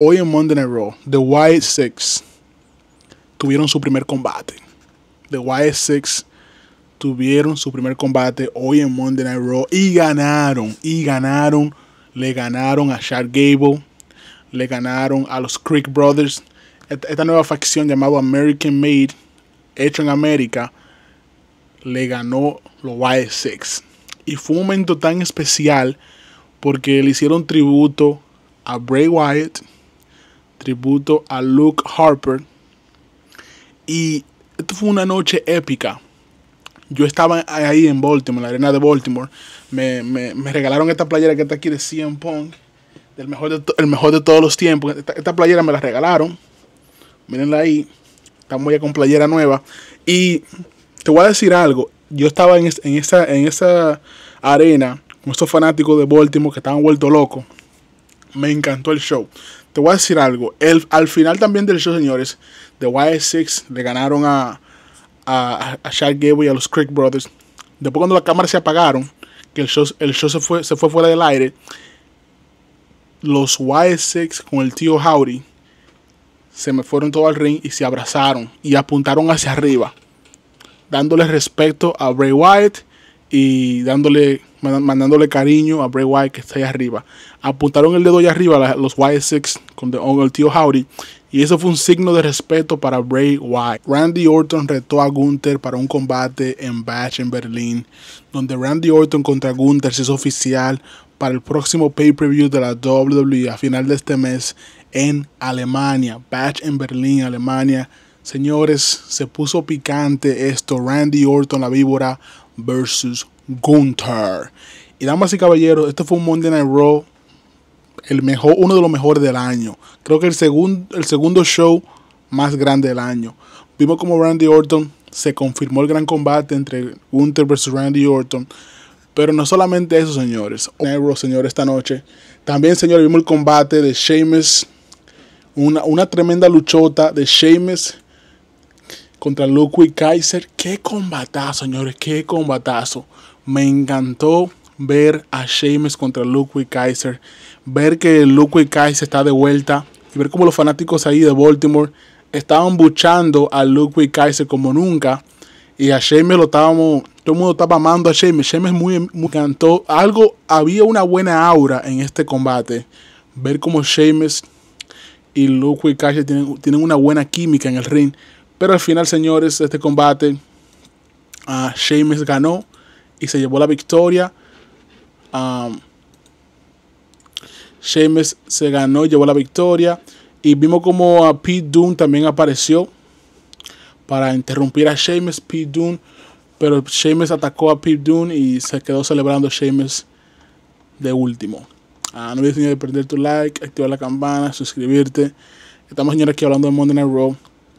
Hoy en Monday Night Raw, The Wyatt Six tuvieron su primer combate. The Wyatt Six tuvieron su primer combate hoy en Monday Night Raw y ganaron. Y ganaron. Le ganaron a Chad Gable. Le ganaron a los Creek Brothers. Esta nueva facción llamada American Made, hecho en América, le ganó los Wyatt Six. Y fue un momento tan especial porque le hicieron tributo a Bray Wyatt tributo a Luke Harper. Y esto fue una noche épica. Yo estaba ahí en Baltimore, en la arena de Baltimore. Me, regalaron esta playera que está aquí de CM Punk, del mejor el mejor de todos los tiempos. Esta, playera me la regalaron. Mírenla ahí. Estamos ya con playera nueva. Y te voy a decir algo. Yo estaba en, en, esa, en esa arena con estos fanáticos de Baltimore que estaban vuelto locos me encantó el show. Te voy a decir algo. El, al final también del show, señores, The Y6 le ganaron a, a, a Chad Gable y a los Creek Brothers. Después cuando las cámaras se apagaron, que el show, el show se, fue, se fue fuera del aire, los Y6 con el tío Howdy se me fueron todo al ring y se abrazaron y apuntaron hacia arriba, dándole respeto a Bray Wyatt y dándole, mandándole cariño a Bray Wyatt que está ahí arriba. Apuntaron el dedo allá arriba los Wyatt Six con, el tío Howdy y eso fue un signo de respeto para Bray Wyatt. Randy Orton retó a Gunther para un combate en Batch en Berlín, donde Randy Orton contra Gunther se hizo oficial para el próximo pay-per-view de la WWE a final de este mes en Alemania. Batch en Berlín, Alemania. Señores, se puso picante esto. Randy Orton, la víbora, versus Gunther. Y damas y caballeros, este fue un Monday Night Raw, el mejor, uno de los mejores del año. Creo que el, segundo, el segundo show más grande del año. Vimos como Randy Orton se confirmó el gran combate entre Gunther versus Randy Orton. Pero no solamente eso, señores. negro señores, esta noche. También, señores, vimos el combate de Sheamus. Una, una tremenda luchota de Sheamus contra Luke y Kaiser. Qué combatazo, señores, qué combatazo. Me encantó ver a Sheamus contra Luke y Kaiser. Ver que Luke y Kaiser está de vuelta. Y ver cómo los fanáticos ahí de Baltimore estaban buchando a Luke y Kaiser como nunca. Y a Sheamus lo estábamos. Todo el mundo estaba amando a Sheamus. Sheamus muy, muy encantó. Algo, había una buena aura en este combate. Ver cómo Sheamus y Luke y Kaiser tienen, tienen una buena química en el ring. Pero al final, señores, este combate, a ah, Sheamus ganó y se llevó la victoria. Um, Sheamus se ganó y llevó la victoria. Y vimos como a ah, Pete Dunne también apareció para interrumpir a Sheamus, Pete Dunne. Pero Sheamus atacó a Pete Dunne y se quedó celebrando Sheamus de último. no olvides, ni de perder tu like, activar la campana, suscribirte. Estamos, señores, aquí hablando de Monday Night Raw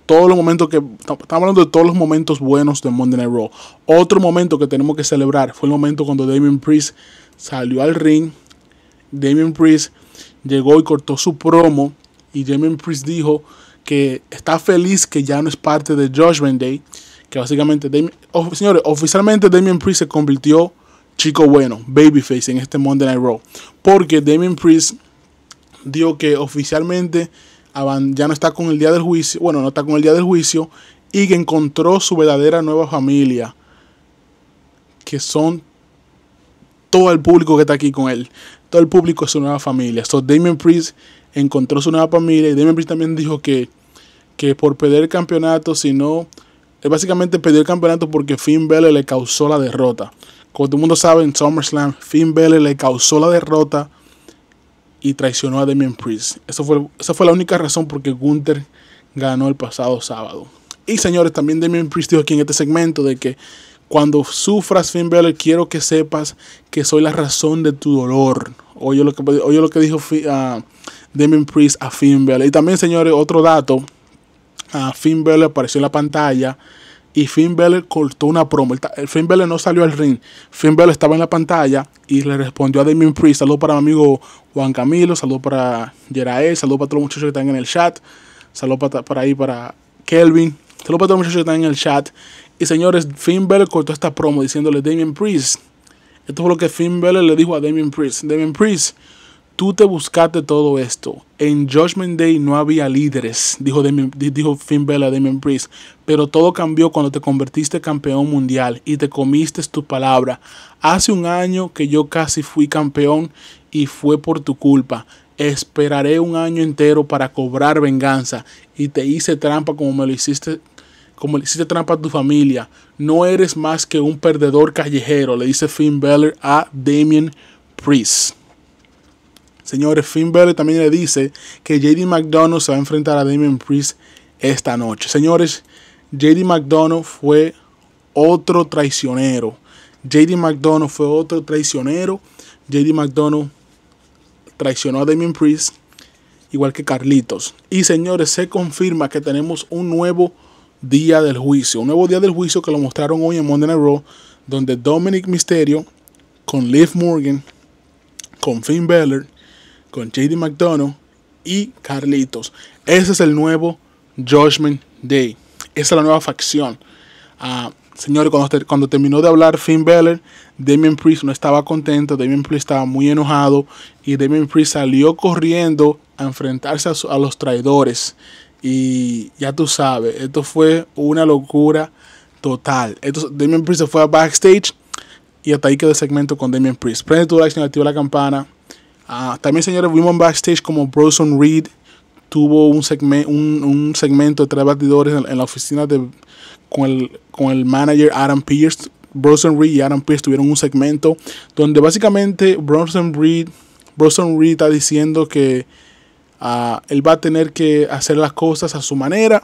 todos los momentos que. Estamos hablando de todos los momentos buenos de Monday Night Raw. Otro momento que tenemos que celebrar fue el momento cuando Damien Priest salió al ring. Damien Priest llegó y cortó su promo. Y Damien Priest dijo que está feliz que ya no es parte de Judgment Day. Que básicamente, señores, oficialmente Damien Priest se convirtió chico bueno, babyface en este Monday Night Raw. Porque Damien Priest dijo que oficialmente ya no está con el día del juicio, bueno, no está con el día del juicio, y que encontró su verdadera nueva familia, que son todo el público que está aquí con él. Todo el público es su nueva familia. So Damien Priest encontró su nueva familia y Damien Priest también dijo que, que por perder el campeonato, si él básicamente perdió el campeonato porque Finn Balor le causó la derrota. Como todo el mundo sabe, en SummerSlam, Finn Balor le causó la derrota y traicionó a Damien Priest. Esa fue, fue la única razón por que Gunther ganó el pasado sábado. Y señores, también Damien Priest dijo aquí en este segmento de que cuando sufras, Finn Balor, quiero que sepas que soy la razón de tu dolor. Oye lo que, lo que dijo uh, Damien Priest a Finn Balor. Y también, señores, otro dato. Ah, Finn Balor apareció en la pantalla y Finn Balor cortó una promo. Finn Balor no salió al ring. Finn Balor estaba en la pantalla y le respondió a Damien Priest. Saludos para mi amigo Juan Camilo, saludo para Jerael, saludos para todos los muchachos que están en el chat, saludos para, ahí para Kelvin, saludos para todos los muchachos que están en el chat. Y señores, Finn Balor cortó esta promo diciéndole Damien Priest. Esto fue lo que Finn Balor le dijo a Damien Priest. Damien Priest, tú te buscaste todo esto. En Judgment Day no había líderes, dijo, Finn dijo a Damien Priest. Pero todo cambió cuando te convertiste campeón mundial y te comiste tu palabra. Hace un año que yo casi fui campeón y fue por tu culpa. Esperaré un año entero para cobrar venganza y te hice trampa como me lo hiciste como le hiciste trampa a tu familia. No eres más que un perdedor callejero, le dice Finn Balor a Damien Priest. Señores, Finn también le dice que JD McDonough se va a enfrentar a Damien Priest esta noche. Señores, JD McDonald fue otro traicionero. JD McDonald fue otro traicionero. JD McDonald traicionó a Damien Priest, igual que Carlitos. Y señores, se confirma que tenemos un nuevo día del juicio. Un nuevo día del juicio que lo mostraron hoy en Monday Night Raw, donde Dominic Mysterio con Liv Morgan, con Finn Balor con JD McDonough y Carlitos. Ese es el nuevo Judgment Day. Esa es la nueva facción. Ah, señores, cuando, terminó de hablar Finn Balor, Damien Priest no estaba contento, Damien Priest estaba muy enojado y Damien Priest salió corriendo a enfrentarse a, los traidores. Y ya tú sabes, esto fue una locura total. Esto, Damien Priest se fue a backstage y hasta ahí quedó el segmento con Damien Priest. Prende tu like, activa la campana. Ah, también, señores, vimos backstage como Bronson Reed tuvo un, un, segmento de tres batidores en, la oficina de, con, el, con el manager Adam Pierce. Bronson Reed y Adam Pierce tuvieron un segmento donde básicamente Bronson Reed, Bronson Reed está diciendo que ah, él va a tener que hacer las cosas a su manera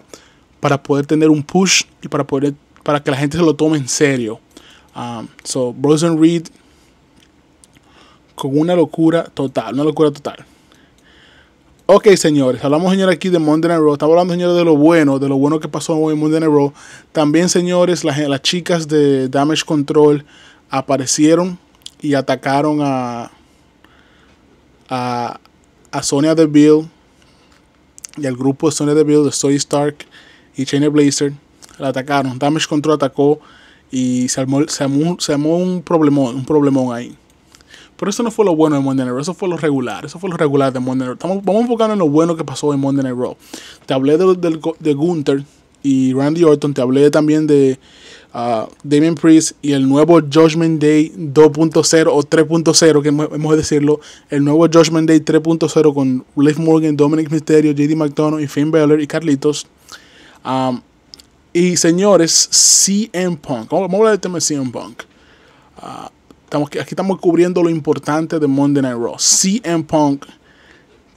para poder tener un push y para, poder, para que la gente se lo tome en serio. Ah, so, Bronson Reed con una locura total, una locura total. Ok, señores, hablamos, señores, aquí de Monday Night Raw. hablando, señores, de lo bueno, de lo bueno que pasó hoy en Monday Night Raw. También, señores, las, chicas de Damage Control aparecieron y atacaron a, a, a Sonia Deville y al grupo de Sonia Deville, de Soy Stark y Chainer Blazer. La atacaron. Damage Control atacó y se armó, se armó, se armó un problemón, un problemón ahí. Pero eso no fue lo bueno de Monday Night Raw, eso fue lo regular, eso fue lo regular de Monday Night Raw. vamos a enfocarnos en lo bueno que pasó en Monday Night Raw. Te hablé de, Gunther y Randy Orton, te hablé también de ah, Damien Priest y el nuevo Judgment Day 2.0 o 3.0, que hemos de decirlo, el nuevo Judgment Day 3.0 con Liv Morgan, Dominic Mysterio, JD McDonough y Finn Balor y Carlitos. y señores, CM Punk, vamos a hablar del tema de CM Punk. Ah, aquí estamos cubriendo lo importante de Monday Night Raw. CM Punk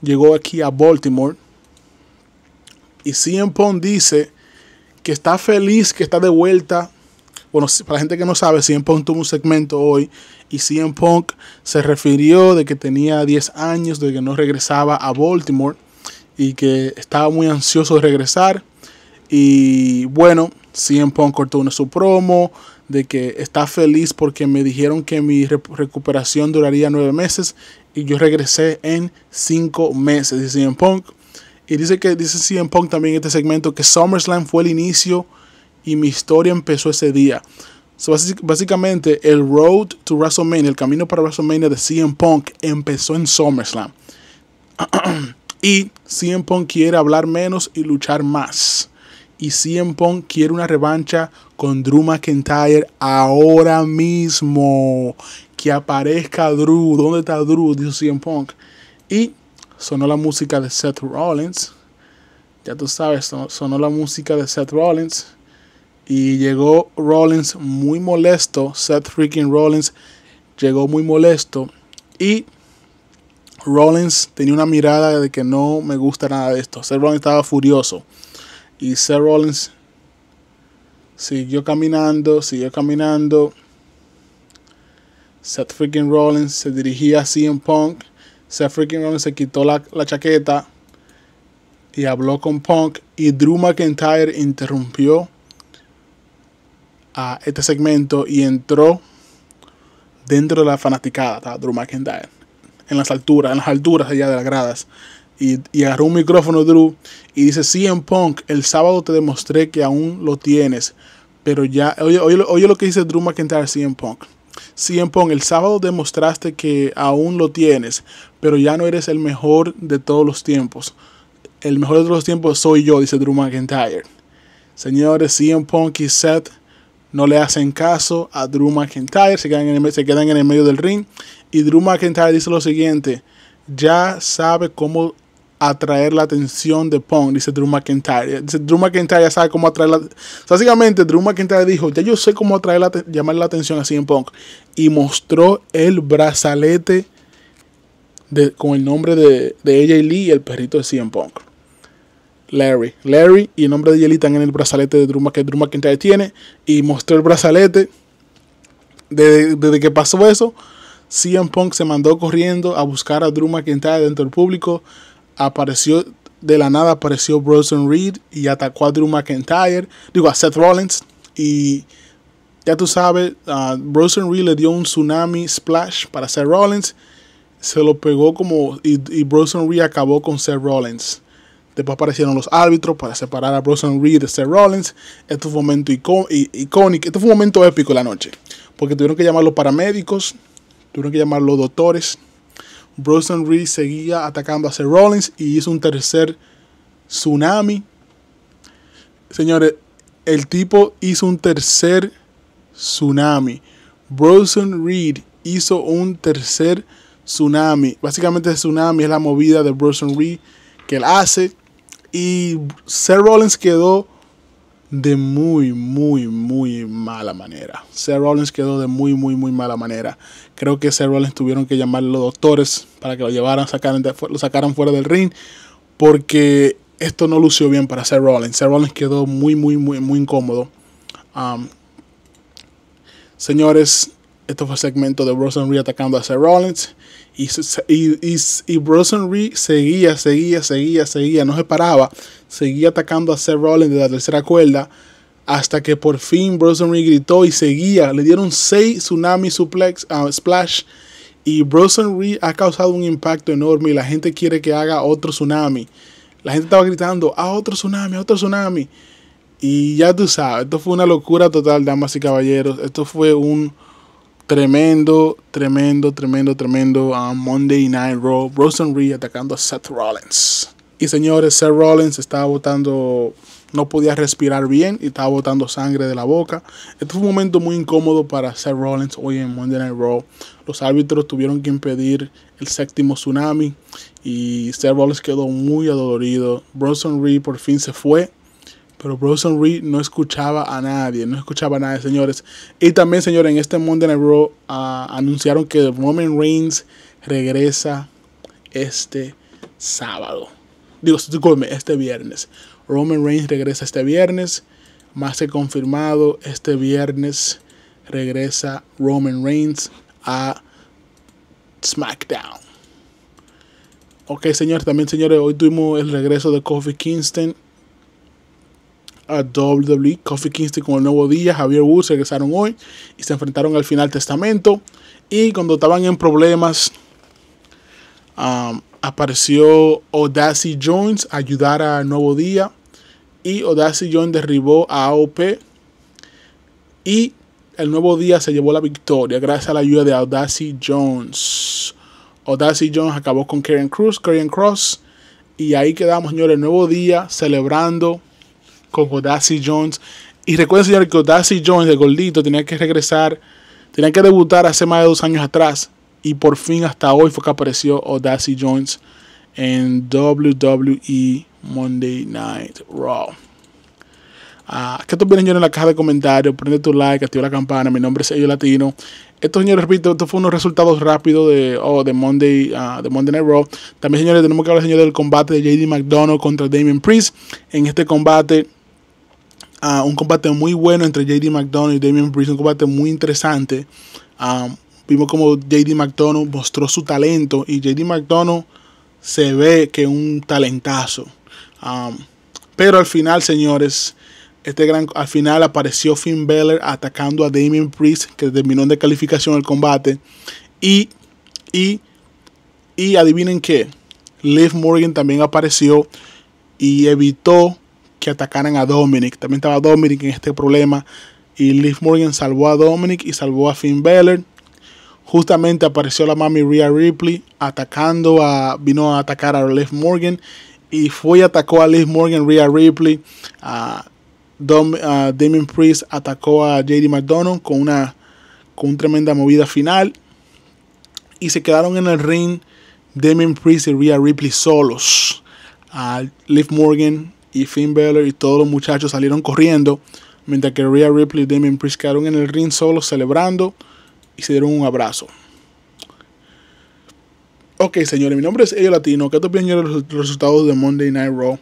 llegó aquí a Baltimore. Y CM Punk dice que está feliz, que está de vuelta. Bueno, para la gente que no sabe, CM Punk tuvo un segmento hoy y CM Punk se refirió de que tenía 10 años, de que no regresaba a Baltimore y que estaba muy ansioso de regresar. Y bueno, CM Punk cortó una su promo, de que está feliz porque me dijeron que mi recuperación duraría nueve meses y yo regresé en cinco meses, dice CM Punk. Y dice que dice CM Punk también en este segmento que SummerSlam fue el inicio y mi historia empezó ese día. básicamente, el road to WrestleMania, el camino para WrestleMania de CM Punk empezó en SummerSlam. y CM Punk quiere hablar menos y luchar más y CM Punk quiere una revancha con Drew McIntyre ahora mismo. Que aparezca Drew. ¿Dónde está Drew? Dijo CM Punk. Y sonó la música de Seth Rollins. Ya tú sabes, sonó la música de Seth Rollins. Y llegó Rollins muy molesto. Seth freaking Rollins llegó muy molesto. Y Rollins tenía una mirada de que no me gusta nada de esto. Seth Rollins estaba furioso y Seth Rollins siguió caminando, siguió caminando. Seth freaking Rollins se dirigía así en Punk. Seth freaking Rollins se quitó la, la chaqueta y habló con Punk. Y Drew McIntyre interrumpió a este segmento y entró dentro de la fanaticada, Drew McIntyre. En las alturas, en las alturas allá de las gradas y, agarró un micrófono Drew y dice, CM Punk, el sábado te demostré que aún lo tienes, pero ya, oye, oye, oye lo que dice Drew McIntyre, CM Punk. CM Punk, el sábado demostraste que aún lo tienes, pero ya no eres el mejor de todos los tiempos. El mejor de todos los tiempos soy yo, dice Drew McIntyre. Señores, CM Punk y Seth no le hacen caso a Drew McIntyre, se quedan en el medio del ring. Y Drew McIntyre dice lo siguiente, ya sabe cómo atraer la atención de Punk, dice Drew McIntyre. Drew sabe cómo atraer la Básicamente, Drew McIntyre dijo, ya yo sé cómo atraer llamar la atención a en Punk. Y mostró el brazalete con el nombre de, de AJ Lee y el perrito de CM Punk. Larry. Larry y el nombre de Lee están en el brazalete de Drew, que Drew McIntyre tiene. Y mostró el brazalete. Desde, que pasó eso, CM Punk se mandó corriendo a buscar a Drew McIntyre dentro del público apareció de la nada apareció Bronson Reed y atacó a Drew McIntyre, digo a Seth Rollins y ya tú sabes, uh, Bronson Reed le dio un tsunami splash para Seth Rollins, se lo pegó como y, y Bronson Reed acabó con Seth Rollins. Después aparecieron los árbitros para separar a Bronson Reed de Seth Rollins. este fue un momento icónico, este fue un momento épico la noche, porque tuvieron que llamar los paramédicos, tuvieron que llamar los doctores Bronson Reed seguía atacando a Seth Rollins y hizo un tercer tsunami. Señores, el tipo hizo un tercer tsunami. Bronson Reed hizo un tercer tsunami. Básicamente, el tsunami es la movida de Bronson Reed que él hace. Y Seth Rollins quedó de muy, muy, muy mala manera. Seth Rollins quedó de muy, muy, muy mala manera. Creo que Seth Rollins tuvieron que llamar a los doctores para que lo llevaran, sacaran de, lo sacaran fuera del ring, porque esto no lució bien para Seth Rollins. Seth Rollins quedó muy, muy, muy, muy incómodo. Um, señores, esto fue el segmento de Bros. rey atacando a Seth Rollins. Y, y, y, Bronson Reed seguía, seguía, seguía, seguía, no se paraba, seguía atacando a Seth Rollins de la tercera cuerda, hasta que por fin Bronson Reed gritó y seguía. Le dieron 6 tsunami suplex, a ah, splash, y Bronson Reed ha causado un impacto enorme y la gente quiere que haga otro tsunami. La gente estaba gritando, a otro tsunami, a otro tsunami. Y ya tú sabes, esto fue una locura total, damas y caballeros. Esto fue un Tremendo, tremendo, tremendo, tremendo a Monday Night Raw. Reed atacando a Seth Rollins. Y señores, Seth Rollins estaba botando, no podía respirar bien y estaba botando sangre de la boca. Este fue un momento muy incómodo para Seth Rollins hoy en Monday Night Raw. Los árbitros tuvieron que impedir el séptimo tsunami y Seth Rollins quedó muy adolorido. Bronson Reed por fin se fue pero Bronson Reed no escuchaba a nadie, no escuchaba a nadie, señores. Y también, señores, en este Monday Night Raw ah, anunciaron que Roman Reigns regresa este sábado. Digo, este viernes. Roman Reigns regresa este viernes. Más que confirmado, este viernes regresa Roman Reigns a SmackDown. Ok, señores, también, señores, hoy tuvimos el regreso de Kofi Kingston a WWE. Coffee Kingston con el nuevo día, Javier Woods regresaron hoy y se enfrentaron al final testamento. Y cuando estaban en problemas, um, apareció Odassi Jones a ayudar a Nuevo Día. Y Odassi Jones derribó a AOP. Y el Nuevo Día se llevó la victoria gracias a la ayuda de Odassi Jones. Odassi Jones acabó con Karen Cruz, Karen Cross. Y ahí quedamos, señores, el Nuevo Día celebrando con Odassi Jones. Y recuerden, señores, que Odassi Jones, de gordito, tenía que regresar, tenía que debutar hace más de dos años atrás. Y por fin, hasta hoy, fue que apareció Odassi Jones en WWE Monday Night Raw. Uh, ¿Qué te señores, en la caja de comentarios? Prende tu like, activa la campana. Mi nombre es Elio Latino. Esto, señores, repito, esto fue unos resultados rápidos de, oh, de, Monday, ah, de Monday Night Raw. También, señores, tenemos que hablar, señores, del combate de JD McDonald contra Damien Priest. En este combate, Ah, un combate muy bueno entre JD McDonough y Damian Priest, un combate muy interesante. Ah, vimos como JD McDonough mostró su talento y JD McDonough se ve que es un talentazo. Ah, pero al final, señores, este gran, al final apareció Finn Balor atacando a Damien Priest, que terminó en descalificación el combate. Y, y, y adivinen qué, Liv Morgan también apareció y evitó que atacaran a Dominic. También estaba Dominic en este problema. Y Liv Morgan salvó a Dominic y salvó a Finn Balor. Justamente apareció la mami Rhea Ripley atacando a. vino a atacar a Liv Morgan. Y fue y atacó a Liv Morgan, Rhea Ripley. A Priest atacó a JD McDonald con una. con una tremenda movida final. Y se quedaron en el ring Damien Priest y Rhea Ripley solos. A Liv Morgan y Finn Balor y todos los muchachos salieron corriendo, mientras que Rhea Ripley y Damien Priest quedaron en el ring solo celebrando y se dieron un abrazo. Ok, señores, mi nombre es Elio Latino. ¿Qué te opinan los resultados de Monday Night Raw?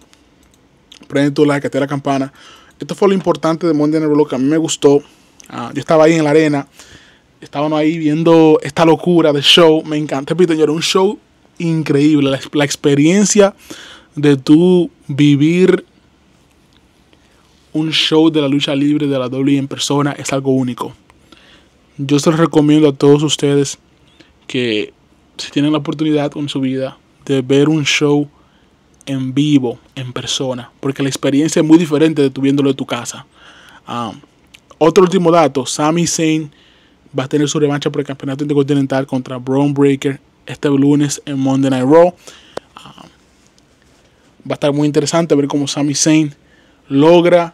Prende tu like, te la campana. Esto fue lo importante de Monday Night Raw que a mí me gustó. Ah, yo estaba ahí en la arena. estaban ahí viendo esta locura de show. Me encanta, repito, Era un show increíble. la experiencia de tú vivir un show de la lucha libre de la WWE en persona es algo único. Yo se los recomiendo a todos ustedes que si tienen la oportunidad en su vida de ver un show en vivo, en persona, porque la experiencia es muy diferente de tu viéndolo de tu casa. Ah, otro último dato, Sami Zayn va a tener su revancha por el Campeonato Intercontinental contra Brown Breaker este lunes en Monday Night Raw. Ah, va a estar muy interesante ver cómo Sami Zayn logra,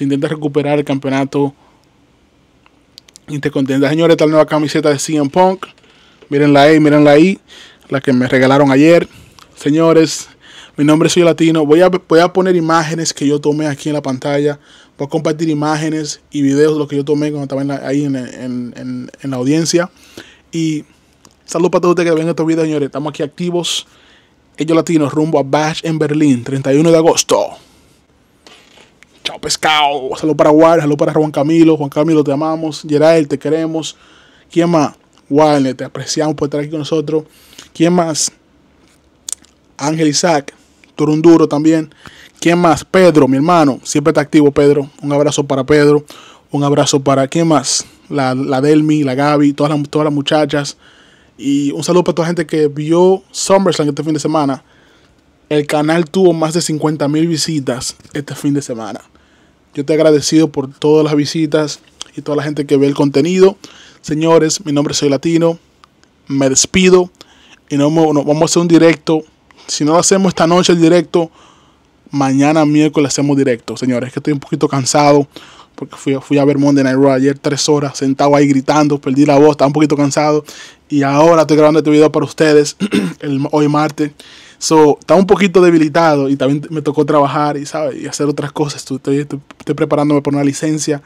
intenta recuperar el campeonato intercontinental. Señores, esta nueva camiseta de CM Punk. Mírenla ahí, mirenla ahí. La que me regalaron ayer. Señores, mi nombre es Soy Latino. Voy a, voy poner imágenes que yo tomé aquí en la pantalla. Voy a compartir imágenes y videos de lo que yo tomé cuando estaba ahí en, en, en, en, la audiencia. Y saludos para todos ustedes que ven estos videos, señores. Estamos aquí activos. Ellos Latinos rumbo a Bash en Berlín, 31 de agosto. Chao pescado. Saludos para Warner, saludos para Juan Camilo. Juan Camilo, te amamos. Gerald, te queremos. ¿Quién más? Warner, te apreciamos por estar aquí con nosotros. ¿Quién más? Ángel Isaac, Turunduro también. ¿Quién más? Pedro, mi hermano. Siempre está activo, Pedro. Un abrazo para Pedro. Un abrazo para. ¿Quién más? La, Delmi, la Gaby, todas todas las muchachas. Y un saludo para toda la gente que vio SummerSlam este fin de semana. El canal tuvo más de 50 mil visitas este fin de semana. Yo te agradecido por todas las visitas y toda la gente que ve el contenido. Señores, mi nombre es Soy Latino. Me despido y no, vamos a hacer un directo. Si no lo hacemos esta noche el directo, mañana miércoles hacemos directo. Señores, que estoy un poquito cansado porque fui, fui a ver Monday Night ayer tres horas, sentado ahí gritando, perdí la voz, estaba un poquito cansado. Y ahora estoy grabando este video para ustedes, hoy martes. So, estaba un poquito debilitado y también me tocó trabajar y, y hacer otras cosas. Estoy, estoy, preparándome por una licencia.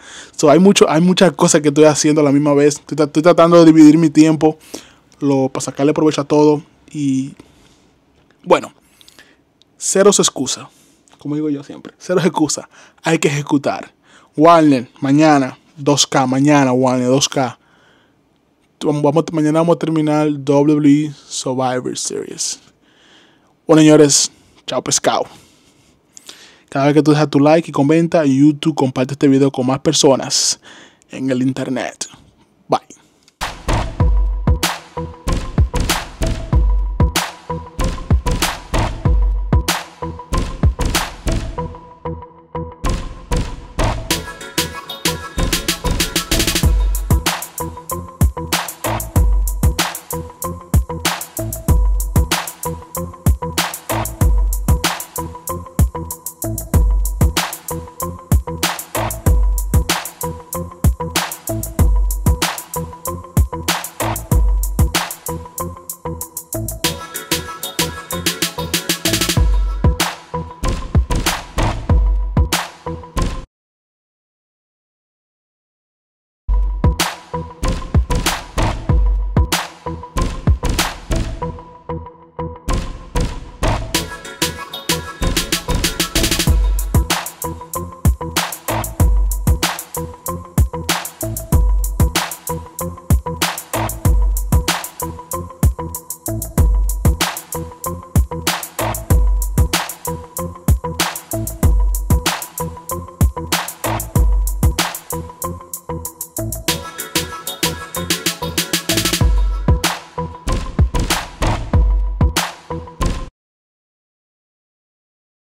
hay, mucho, hay muchas cosas que estoy haciendo a la misma vez. Estoy, tratando de dividir mi tiempo lo, para sacarle provecho a todo. Y bueno, cero se excusa. Como digo yo siempre, cero excusa. Hay que ejecutar. Warner, mañana, 2K, mañana, Warner, 2K. mañana vamos a terminar WWE Survivor Series. Bueno, señores, chao pescado. Cada vez que tú dejas tu like y comenta, YouTube comparte este video con más personas en el internet.